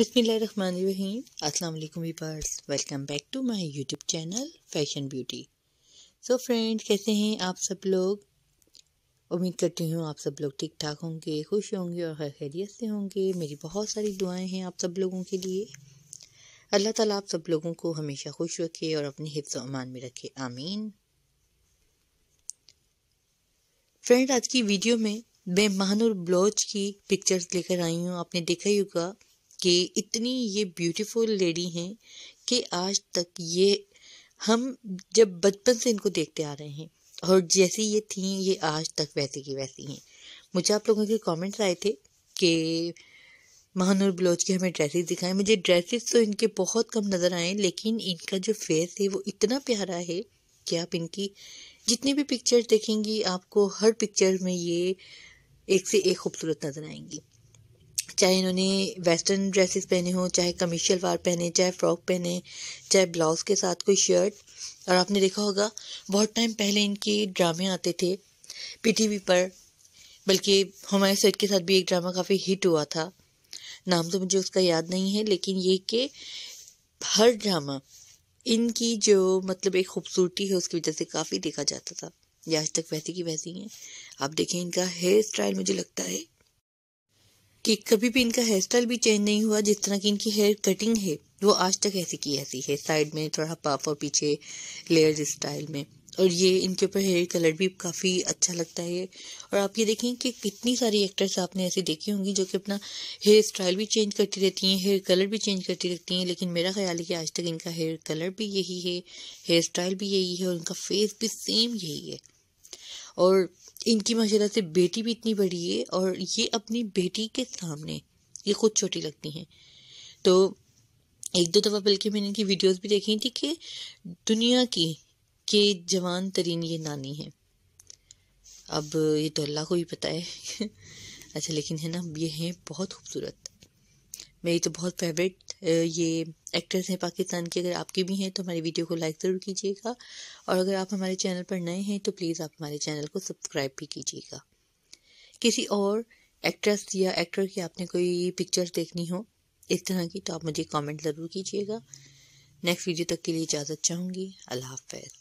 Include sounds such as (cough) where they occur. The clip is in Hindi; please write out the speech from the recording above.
बिसमीम अस्सलाम viewers welcome back to my YouTube channel fashion beauty so friend कैसे हैं आप सब लोग उम्मीद करती हूँ आप सब लोग ठीक ठाक होंगे खुश होंगे और खैरियत से होंगे मेरी बहुत सारी दुआएं हैं आप सब लोगों के लिए अल्लाह ताला आप सब लोगों को हमेशा खुश रखे और अपने हिफ्स अमान में रखे आमीन फ्रेंड आज की वीडियो में मैं महानूर ब्लाउज की पिक्चर्स लेकर आई हूँ आपने देखा ही होगा कि इतनी ये ब्यूटीफुल लेडी हैं कि आज तक ये हम जब बचपन से इनको देखते आ रहे हैं और जैसी ये थी ये आज तक वैसी की वैसी हैं मुझे आप लोगों के कमेंट्स आए थे कि महानूर बलोच के हमें ड्रेसेस दिखाएं मुझे ड्रेसेस तो इनके बहुत कम नज़र आए लेकिन इनका जो फेस है वो इतना प्यारा है कि आप इनकी जितनी भी पिक्चर्स देखेंगी आपको हर पिक्चर में ये एक से एक खूबसूरत नज़र आएंगी चाहे इन्होंने वेस्टर्न ड्रेसेस पहने हों चाहे कमी शलवार पहने चाहे फ्रॉक पहने चाहे ब्लाउज़ के साथ कोई शर्ट और आपने देखा होगा बहुत टाइम पहले इनके ड्रामे आते थे पीटीवी पर बल्कि हमारे सेट के साथ भी एक ड्रामा काफ़ी हिट हुआ था नाम तो मुझे उसका याद नहीं है लेकिन ये कि हर ड्रामा इनकी जो मतलब एक खूबसूरती है उसकी वजह से काफ़ी देखा जाता था ये आज तक वैसी की वैसी हैं आप देखें इनका हेयर स्टाइल मुझे लगता है कि कभी भी इनका हेयर स्टाइल भी चेंज नहीं हुआ जिस तरह की इनकी हेयर कटिंग है वो आज तक ऐसी की ऐसी है साइड में थोड़ा पफ और पीछे लेयर्स स्टाइल में और ये इनके ऊपर हेयर कलर भी काफ़ी अच्छा लगता है और आप ये देखें कि कितनी सारी एक्टर्स आपने ऐसी देखी होंगी जो कि अपना हेयर स्टाइल भी चेंज करती रहती हैं हेयर कलर भी चेंज करती रहती हैं लेकिन मेरा ख्याल है कि आज तक इनका हेयर कलर भी यही है हेयर स्टाइल भी यही है और उनका फेस भी सेम यही है और इनकी माशाल्लाह से बेटी भी इतनी बड़ी है और ये अपनी बेटी के सामने ये खुद छोटी लगती हैं तो एक दो दफ़ा बल्कि मैंने इनकी वीडियोस भी देखी थी कि दुनिया की के जवान तरीन ये नानी है अब ये तो अल्लाह को ही पता है (laughs) अच्छा लेकिन है ना ये हैं बहुत खूबसूरत मेरी तो बहुत फेवरेट ये एक्ट्रेस हैं पाकिस्तान की अगर आपकी भी हैं तो हमारी वीडियो को लाइक ज़रूर कीजिएगा और अगर आप हमारे चैनल पर नए हैं तो प्लीज़ आप हमारे चैनल को सब्सक्राइब भी कीजिएगा किसी और एक्ट्रेस या एक्टर की आपने कोई पिक्चर्स देखनी हो इस तरह की तो आप मुझे कमेंट ज़रूर कीजिएगा नेक्स्ट वीडियो तक के लिए इजाज़त चाहूँगी अल्लाह हाफ